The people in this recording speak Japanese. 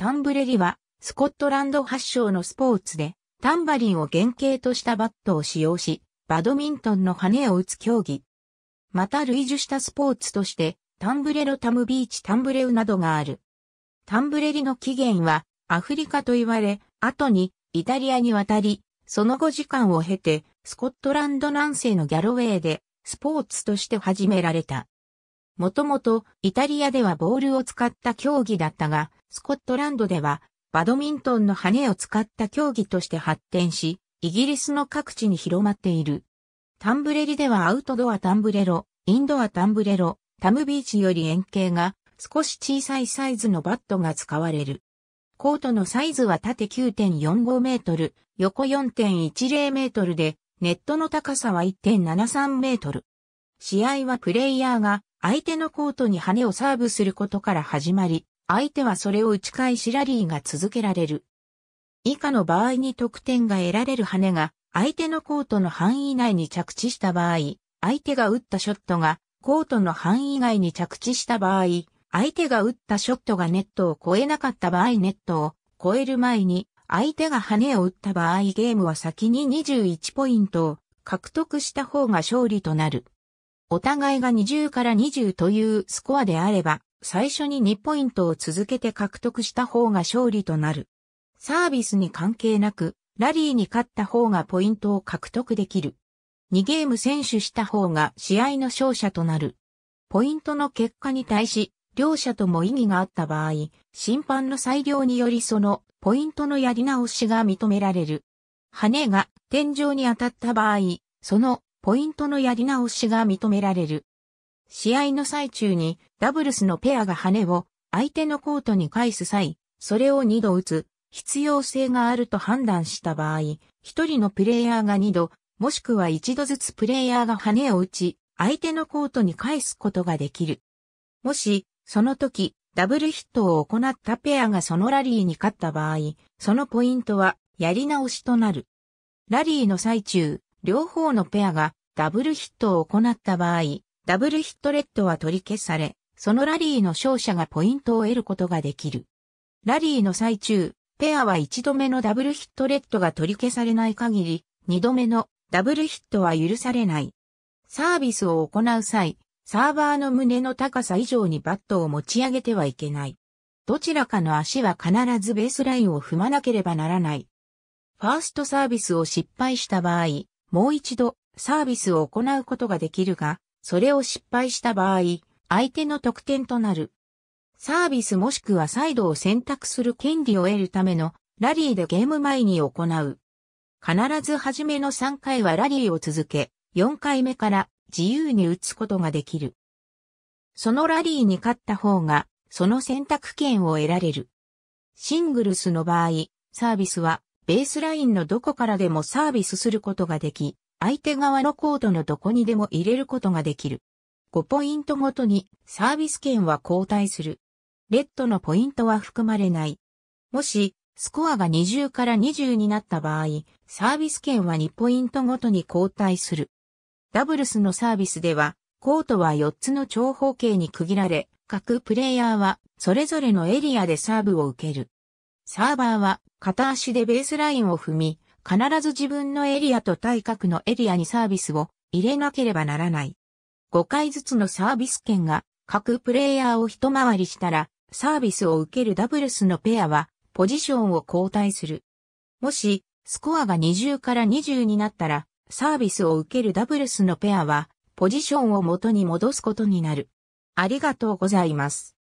タンブレリは、スコットランド発祥のスポーツで、タンバリンを原型としたバットを使用し、バドミントンの羽を打つ競技。また類似したスポーツとして、タンブレロタムビーチタンブレウなどがある。タンブレリの起源は、アフリカと言われ、後に、イタリアに渡り、その後時間を経て、スコットランド南西のギャロウェイで、スポーツとして始められた。もともと、イタリアではボールを使った競技だったが、スコットランドでは、バドミントンの羽を使った競技として発展し、イギリスの各地に広まっている。タンブレリではアウトドアタンブレロ、インドアタンブレロ、タムビーチより円形が少し小さいサイズのバットが使われる。コートのサイズは縦9.45メートル、横4.10メートルで、ネットの高さは1.73メートル。試合はプレイヤーが相手のコートに羽をサーブすることから始まり、相手はそれを打ち返しラリーが続けられる。以下の場合に得点が得られる羽が相手のコートの範囲内に着地した場合、相手が打ったショットがコートの範囲外に着地した場合、相手が打ったショットがネットを越えなかった場合ネットを越える前に相手が羽を打った場合ゲームは先に21ポイントを獲得した方が勝利となる。お互いが20から20というスコアであれば、最初に2ポイントを続けて獲得した方が勝利となる。サービスに関係なく、ラリーに勝った方がポイントを獲得できる。2ゲーム選手した方が試合の勝者となる。ポイントの結果に対し、両者とも意義があった場合、審判の裁量によりそのポイントのやり直しが認められる。羽が天井に当たった場合、そのポイントのやり直しが認められる。試合の最中にダブルスのペアが羽を相手のコートに返す際、それを2度打つ必要性があると判断した場合、1人のプレイヤーが2度、もしくは1度ずつプレイヤーが羽を打ち、相手のコートに返すことができる。もし、その時、ダブルヒットを行ったペアがそのラリーに勝った場合、そのポイントはやり直しとなる。ラリーの最中、両方のペアがダブルヒットを行った場合、ダブルヒットレッドは取り消され、そのラリーの勝者がポイントを得ることができる。ラリーの最中、ペアは1度目のダブルヒットレッドが取り消されない限り、2度目のダブルヒットは許されない。サービスを行う際、サーバーの胸の高さ以上にバットを持ち上げてはいけない。どちらかの足は必ずベースラインを踏まなければならない。ファーストサービスを失敗した場合、もう一度サービスを行うことができるが、それを失敗した場合、相手の得点となる。サービスもしくはサイドを選択する権利を得るためのラリーでゲーム前に行う。必ず初めの3回はラリーを続け、4回目から自由に打つことができる。そのラリーに勝った方が、その選択権を得られる。シングルスの場合、サービスはベースラインのどこからでもサービスすることができ、相手側のコートのどこにでも入れることができる。5ポイントごとにサービス権は交代する。レッドのポイントは含まれない。もし、スコアが20から20になった場合、サービス権は2ポイントごとに交代する。ダブルスのサービスでは、コートは4つの長方形に区切られ、各プレイヤーはそれぞれのエリアでサーブを受ける。サーバーは片足でベースラインを踏み、必ず自分のエリアと対角のエリアにサービスを入れなければならない。5回ずつのサービス券が各プレイヤーを一回りしたらサービスを受けるダブルスのペアはポジションを交代する。もしスコアが20から20になったらサービスを受けるダブルスのペアはポジションを元に戻すことになる。ありがとうございます。